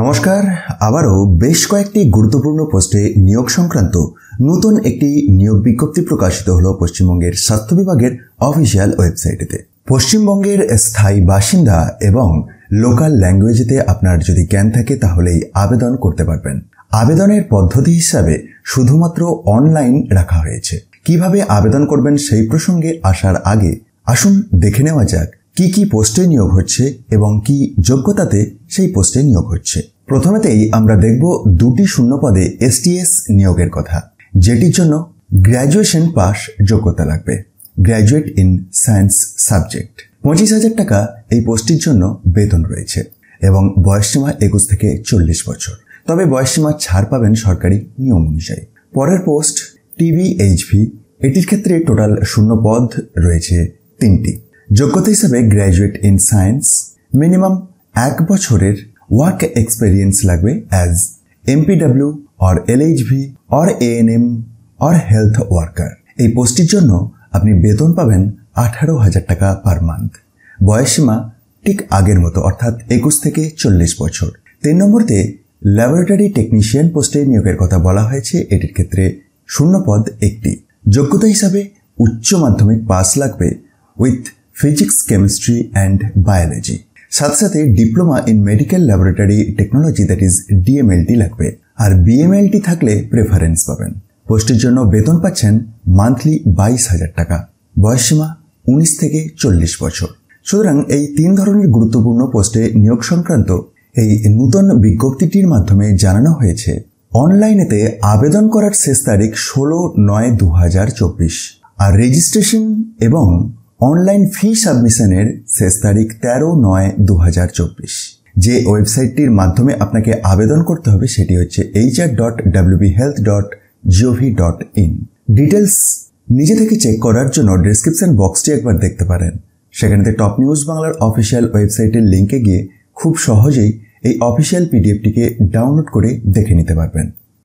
নমস্কার আবারও বেশ কয়েকটি গুরুত্বপূর্ণ পোস্টে নিয়োগ সংক্রান্ত নতুন একটি নিয়োগ বিজ্ঞপ্তি প্রকাশিত হল পশ্চিমবঙ্গের স্বাস্থ্য বিভাগের অফিসিয়াল ওয়েবসাইটেতে পশ্চিমবঙ্গের স্থায়ী বাসিন্দা এবং লোকাল ল্যাঙ্গুয়েজেতে আপনার যদি জ্ঞান থাকে তাহলেই আবেদন করতে পারবেন আবেদনের পদ্ধতি হিসাবে শুধুমাত্র অনলাইন রাখা হয়েছে কিভাবে আবেদন করবেন সেই প্রসঙ্গে আসার আগে আসুন দেখে নেওয়া যাক কি কি পোস্টে নিয়োগ হচ্ছে এবং কি যোগ্যতাতে সেই পোস্টে নিয়োগ হচ্ছে প্রথমেতেই আমরা দেখব দুটি শূন্য পদে এসটিএস নিয়োগের কথা যেটির জন্য গ্র্যাজুয়েশন পাস যোগ্যতা লাগবে গ্র্যাজুয়েট ইন সায়েন্স সাবজেক্ট পঁচিশ হাজার টাকা এই পোস্টের জন্য বেতন রয়েছে এবং বয়সসীমা একুশ থেকে চল্লিশ বছর তবে বয়সসীমা ছাড় পাবেন সরকারি নিয়ম অনুযায়ী পরের পোস্ট টিভি এইচভি এটির ক্ষেত্রে টোটাল শূন্য পদ রয়েছে তিনটি যোগ্যতা হিসাবে গ্র্যাজুয়েট ইন সায়েন্স মিনিমাম এক বছরের ওয়ার্ক এক্সপেরিয়েন্স লাগবে as MPW or LHV or ANM or health worker এই পোস্টটির জন্য আপনি বেতন পাবেন আঠারো হাজার টাকা পার মান্থ বয়সীমা ঠিক আগের মতো অর্থাৎ একুশ থেকে চল্লিশ বছর তিন নম্বরতে ল্যাবরেটরি টেকনিশিয়ান পোস্টে নিয়োগের কথা বলা হয়েছে এটির ক্ষেত্রে শূন্য পদ একটি যোগ্যতা হিসাবে উচ্চ মাধ্যমিক পাস লাগবে with physics chemistry and biology সাথে সাথে diploma in medical laboratory technology that is DMLT লাগবে আর বিএমএলটি থাকলে প্রেফারেন্স পাবেন পোস্টের জন্য বেতন পাচ্ছেন মান্থলি বাইশ হাজার টাকা সীমা উনিশ থেকে চল্লিশ বছর সুতরাং এই তিন ধরনের গুরুত্বপূর্ণ পোস্টে নিয়োগ সংক্রান্ত এই নূতন বিজ্ঞপ্তিটির মাধ্যমে জানানো হয়েছে অনলাইনেতে আবেদন করার শেষ তারিখ ষোলো নয় দু আর রেজিস্ট্রেশন এবং অনলাইন ফি সাবমিশনের শেষ তারিখ তেরো নয় দু হাজার চব্বিশ যে ওয়েবসাইটটির মাধ্যমে আপনাকে আবেদন করতে হবে সেটি হচ্ছে H R dot WB health dot GOV dot in details নিজে থেকে চেক করার জন্য ডিসক্রিপশন বক্সটি একবার দেখতে পারেন সেখানেতে টপ নিউজ বাংলার অফিসিয়াল ওয়েবসাইটের লিঙ্কে গিয়ে খুব সহজেই এই অফিসিয়াল পিডিএফটিকে ডাউনলোড করে দেখে নিতে পারবেন